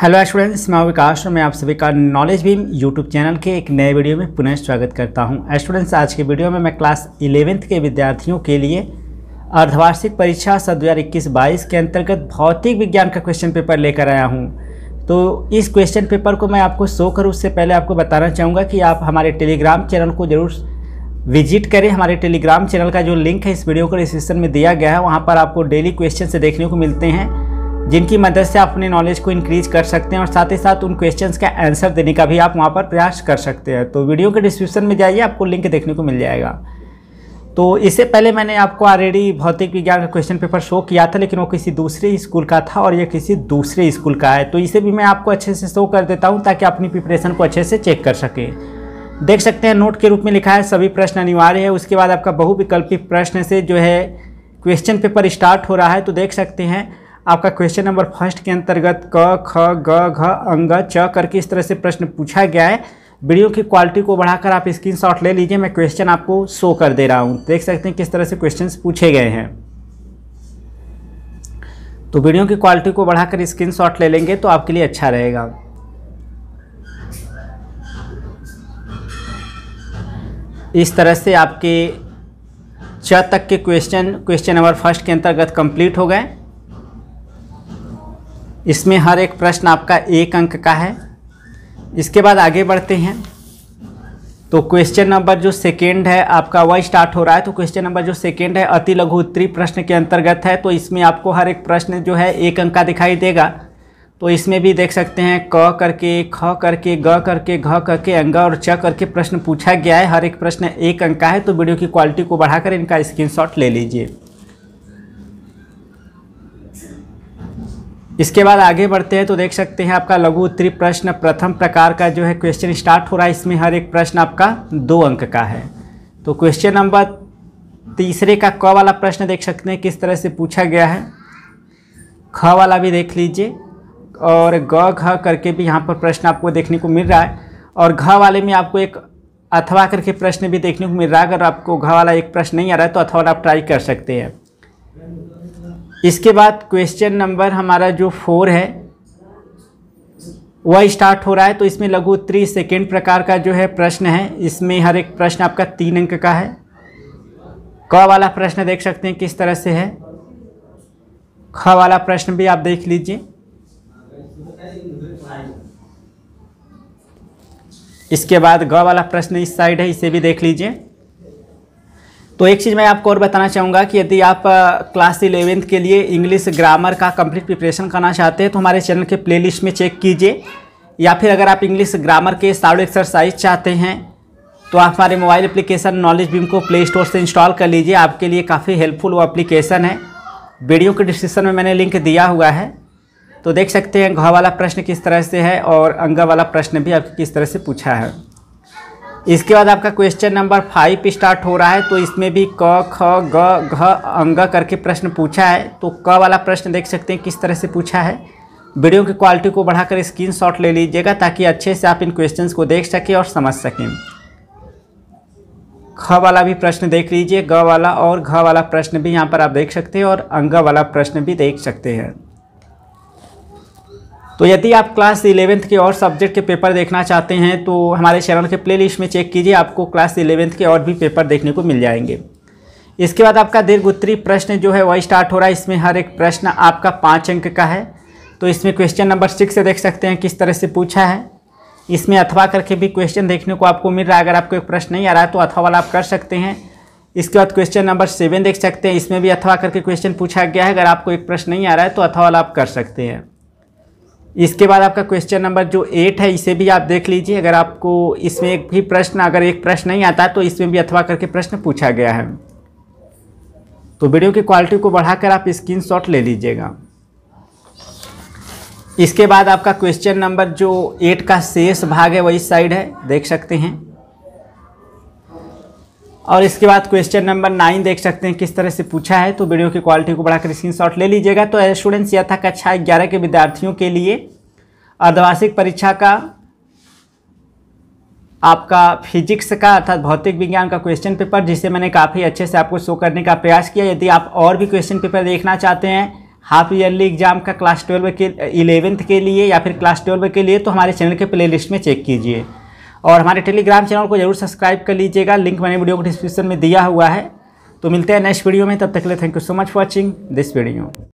hello students मैं विकास और मैं आप सभी का नॉलेज भीम यूट्यूब चैनल के एक नए वीडियो में पुनः स्वागत करता हूं स्टूडेंट्स आज के वीडियो में मैं क्लास इलेवेंथ के विद्यार्थियों के लिए अर्धवार्षिक परीक्षा सन दो हज़ार के अंतर्गत भौतिक विज्ञान का क्वेश्चन पेपर लेकर आया हूँ तो इस क्वेश्चन पेपर को मैं आपको शो करूँ उससे पहले आपको बताना चाहूँगा कि आप हमारे टेलीग्राम चैनल को ज़रूर विजिट करें हमारे टेलीग्राम चैनल का जो लिंक है इस वीडियो को डिस्क्रिप्शन में दिया गया है वहाँ पर आपको डेली क्वेश्चन से देखने को मिलते हैं जिनकी मदद से आप अपने नॉलेज को इंक्रीज कर सकते हैं और साथ ही साथ उन क्वेश्चन का आंसर देने का भी आप वहाँ पर प्रयास कर सकते हैं तो वीडियो के डिस्क्रिप्शन में जाइए आपको लिंक देखने को मिल जाएगा तो इससे पहले मैंने आपको ऑलरेडी भौतिक विज्ञान का क्वेश्चन पेपर शो किया था लेकिन वो किसी दूसरे स्कूल का था और ये किसी दूसरे स्कूल का है तो इसे भी मैं आपको अच्छे से शो कर देता हूँ ताकि अपनी प्रिपरेशन को अच्छे से चेक कर सकें देख सकते हैं नोट के रूप में लिखा है सभी प्रश्न अनिवार्य है उसके बाद आपका बहुविकल्पिक प्रश्न से जो है क्वेश्चन पेपर स्टार्ट हो रहा है तो देख सकते हैं आपका क्वेश्चन नंबर फर्स्ट के अंतर्गत क ख ग घ अंग च करके इस तरह से प्रश्न पूछा गया है वीडियो की क्वालिटी को बढ़ाकर आप स्क्रीनशॉट ले लीजिए मैं क्वेश्चन आपको शो कर दे रहा हूँ देख सकते हैं किस तरह से क्वेश्चन पूछे गए हैं तो वीडियो की क्वालिटी को बढ़ाकर शॉट ले लेंगे तो आपके लिए अच्छा रहेगा इस तरह से आपके छ तक के क्वेश्चन क्वेश्चन नंबर फर्स्ट के अंतर्गत कंप्लीट हो गए इसमें हर एक प्रश्न आपका एक अंक का है इसके बाद आगे बढ़ते हैं तो क्वेश्चन नंबर जो सेकेंड है आपका वह स्टार्ट हो रहा है तो क्वेश्चन नंबर जो सेकेंड है अति लघु उत्तरी प्रश्न के अंतर्गत है तो इसमें आपको हर एक प्रश्न जो है एक अंक का दिखाई देगा तो इसमें भी देख सकते हैं क करके ख करके ग करके घ करके अंग और च करके प्रश्न पूछा गया है हर एक प्रश्न एक अंक का है तो वीडियो की क्वालिटी को बढ़ाकर इनका स्क्रीनशॉट ले लीजिए इसके बाद आगे बढ़ते हैं तो देख सकते हैं आपका लघु उत्तरी प्रश्न प्रथम प्रकार का जो है क्वेश्चन स्टार्ट हो रहा है इसमें हर एक प्रश्न आपका दो अंक का है तो क्वेश्चन नंबर तीसरे का क वाला प्रश्न देख सकते हैं किस तरह से पूछा गया है ख वाला भी देख लीजिए और ग घ करके भी यहाँ पर प्रश्न आपको देखने को मिल रहा है और घ वाले में आपको एक अथवा करके प्रश्न भी देखने को मिल रहा है अगर आपको घ वाला एक प्रश्न नहीं आ रहा है तो अथवा आप ट्राई कर सकते हैं इसके बाद क्वेश्चन नंबर हमारा जो फोर है वह स्टार्ट हो रहा है तो इसमें लघु उत्तरी सेकेंड प्रकार का जो है प्रश्न है इसमें हर एक प्रश्न आपका तीन अंक का है क वाला प्रश्न देख सकते हैं किस तरह से है ख वाला प्रश्न भी आप देख लीजिए इसके बाद ग वाला प्रश्न इस साइड है इसे भी देख लीजिए तो एक चीज़ मैं आपको और बताना चाहूँगा कि यदि आप क्लास इलेवेंथ के लिए इंग्लिश ग्रामर का कंप्लीट प्रिपरेशन करना चाहते हैं तो हमारे चैनल के प्लेलिस्ट में चेक कीजिए या फिर अगर आप इंग्लिश ग्रामर के साउंड एक्सरसाइज चाहते हैं तो आप हमारे मोबाइल एप्लीकेशन नॉलेज बीम को प्ले स्टोर से इंस्टॉल कर लीजिए आपके लिए काफ़ी हेल्पफुल वो एप्लीकेशन है वीडियो के डिस्क्रिप्शन में मैंने लिंक दिया हुआ है तो देख सकते हैं घ वाला प्रश्न किस तरह से है और अंगा वाला प्रश्न भी आपके किस तरह से पूछा है इसके बाद आपका क्वेश्चन नंबर फाइव स्टार्ट हो रहा है तो इसमें भी क ख ग घ अंग करके प्रश्न पूछा है तो क वाला प्रश्न देख सकते हैं किस तरह से पूछा है वीडियो की क्वालिटी को बढ़ाकर शॉट ले लीजिएगा ताकि अच्छे से आप इन क्वेश्चंस को देख सकें और समझ सकें ख वाला भी प्रश्न देख लीजिए ग वाला और घ वाला प्रश्न भी यहाँ पर आप देख सकते हैं और अंग वाला प्रश्न भी देख सकते हैं तो यदि आप क्लास इलेवेंथ के और सब्जेक्ट के पेपर देखना चाहते हैं तो हमारे चैनल के प्लेलिस्ट में चेक कीजिए आपको क्लास इलेवेंथ के और भी पेपर देखने को मिल जाएंगे इसके बाद आपका दीर्घ उत्तरी प्रश्न जो है वह स्टार्ट हो रहा है इसमें हर एक प्रश्न आपका पाँच अंक का है तो इसमें क्वेश्चन नंबर सिक्स से देख सकते हैं किस तरह से पूछा है इसमें अथवा करके भी क्वेश्चन देखने को आपको मिल रहा है अगर आपको एक प्रश्न नहीं आ रहा है तो अथवा वाला आप कर सकते हैं इसके बाद क्वेश्चन नंबर सेवन देख सकते हैं इसमें भी अथवा करके क्वेश्चन पूछा गया है अगर आपको एक प्रश्न नहीं आ रहा है तो अथवा वाला आप कर सकते हैं इसके बाद आपका क्वेश्चन नंबर जो एट है इसे भी आप देख लीजिए अगर आपको इसमें एक भी प्रश्न अगर एक प्रश्न नहीं आता तो इसमें भी अथवा करके प्रश्न पूछा गया है तो वीडियो की क्वालिटी को बढ़ाकर आप शॉट ले लीजिएगा इसके बाद आपका क्वेश्चन नंबर जो एट का शेष भाग है वही साइड है देख सकते हैं और इसके बाद क्वेश्चन नंबर नाइन देख सकते हैं किस तरह से पूछा है तो वीडियो की क्वालिटी को बढ़ाकर स्क्रीनशॉट ले लीजिएगा तो स्टूडेंट्स यह था कक्षा ग्यारह के विद्यार्थियों के लिए अर्धवार्षिक परीक्षा का आपका फिजिक्स का अर्थात भौतिक विज्ञान का क्वेश्चन पेपर जिसे मैंने काफ़ी अच्छे से आपको शो करने का प्रयास किया यदि आप और भी क्वेश्चन पेपर देखना चाहते हैं हाफ ईयरली एग्जाम का क्लास ट्वेल्व के इलेवेंथ के लिए या फिर क्लास ट्वेल्व के लिए तो हमारे चैनल के प्लेलिस्ट में चेक कीजिए और हमारे टेलीग्राम चैनल को जरूर सब्सक्राइब कर लीजिएगा लिंक मैंने वीडियो को डिस्क्रिप्शन में दिया हुआ है तो मिलते हैं नेक्स्ट वीडियो में तब तक के लिए thank you so much watching this video